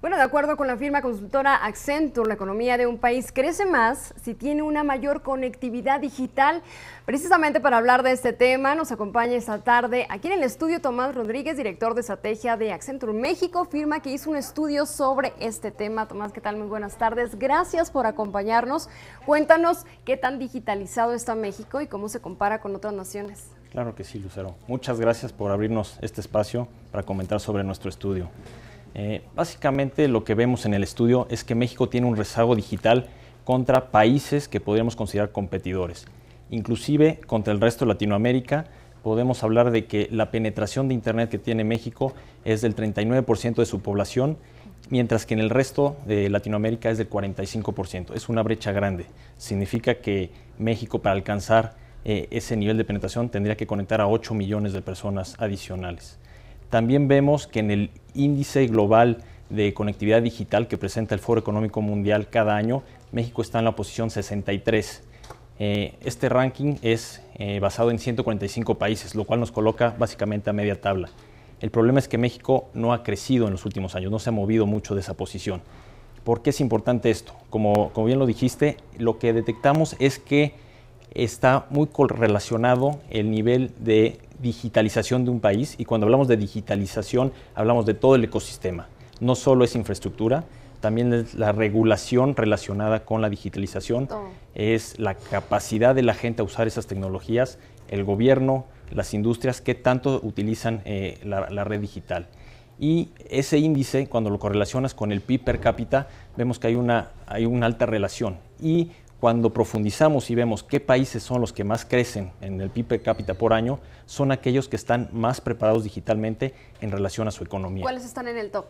Bueno, de acuerdo con la firma consultora Accenture, la economía de un país crece más si tiene una mayor conectividad digital. Precisamente para hablar de este tema, nos acompaña esta tarde aquí en el estudio Tomás Rodríguez, director de estrategia de Accenture México, firma que hizo un estudio sobre este tema. Tomás, ¿qué tal? Muy buenas tardes. Gracias por acompañarnos. Cuéntanos qué tan digitalizado está México y cómo se compara con otras naciones. Claro que sí, Lucero. Muchas gracias por abrirnos este espacio para comentar sobre nuestro estudio. Eh, básicamente lo que vemos en el estudio es que México tiene un rezago digital contra países que podríamos considerar competidores. Inclusive contra el resto de Latinoamérica podemos hablar de que la penetración de Internet que tiene México es del 39% de su población, mientras que en el resto de Latinoamérica es del 45%. Es una brecha grande. Significa que México para alcanzar eh, ese nivel de penetración tendría que conectar a 8 millones de personas adicionales. También vemos que en el índice global de conectividad digital que presenta el Foro Económico Mundial cada año, México está en la posición 63. Eh, este ranking es eh, basado en 145 países, lo cual nos coloca básicamente a media tabla. El problema es que México no ha crecido en los últimos años, no se ha movido mucho de esa posición. ¿Por qué es importante esto? Como, como bien lo dijiste, lo que detectamos es que está muy correlacionado el nivel de digitalización de un país y cuando hablamos de digitalización hablamos de todo el ecosistema. No solo es infraestructura, también es la regulación relacionada con la digitalización, es la capacidad de la gente a usar esas tecnologías, el gobierno, las industrias, que tanto utilizan eh, la, red digital. Y ese índice, cuando lo correlacionas con el PIB per cápita, vemos que hay una, hay una alta relación. Y cuando profundizamos y vemos qué países son los que más crecen en el PIB per cápita por año, son aquellos que están más preparados digitalmente en relación a su economía. ¿Cuáles están en el top?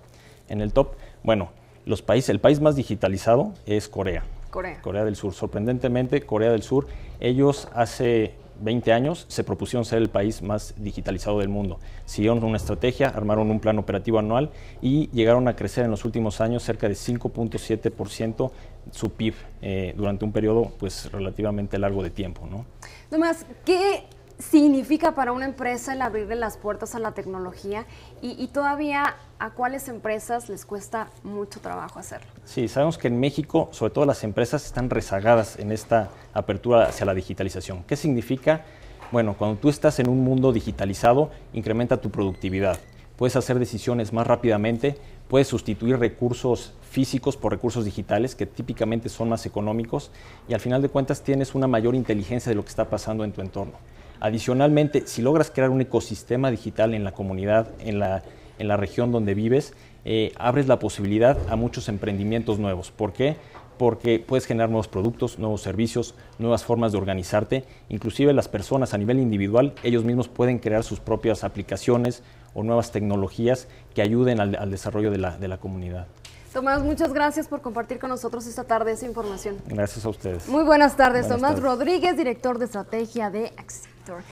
En el top, bueno, los países, el país más digitalizado es Corea. Corea. Corea del Sur. Sorprendentemente, Corea del Sur, ellos hace 20 años se propusieron ser el país más digitalizado del mundo. Siguieron una estrategia, armaron un plan operativo anual y llegaron a crecer en los últimos años cerca de 5.7% su PIB eh, durante un periodo pues, relativamente largo de tiempo. ¿no? Tomás, ¿qué significa para una empresa el abrirle las puertas a la tecnología y, y, todavía a cuáles empresas les cuesta mucho trabajo hacerlo. Sí, sabemos que en México, sobre todo las empresas, están rezagadas en esta apertura hacia la digitalización. ¿Qué significa? Bueno, cuando tú estás en un mundo digitalizado, incrementa tu productividad. Puedes hacer decisiones más rápidamente, puedes sustituir recursos físicos por recursos digitales que típicamente son más económicos y al final de cuentas tienes una mayor inteligencia de lo que está pasando en tu entorno. Adicionalmente, si logras crear un ecosistema digital en la comunidad, en la, región donde vives, eh, abres la posibilidad a muchos emprendimientos nuevos. ¿Por qué? Porque puedes generar nuevos productos, nuevos servicios, nuevas formas de organizarte. Inclusive las personas a nivel individual, ellos mismos pueden crear sus propias aplicaciones o nuevas tecnologías que ayuden al, desarrollo de la comunidad. Tomás, muchas gracias por compartir con nosotros esta tarde esa información. Gracias a ustedes. Muy buenas tardes, Tomás Rodríguez, director de estrategia de Accenture.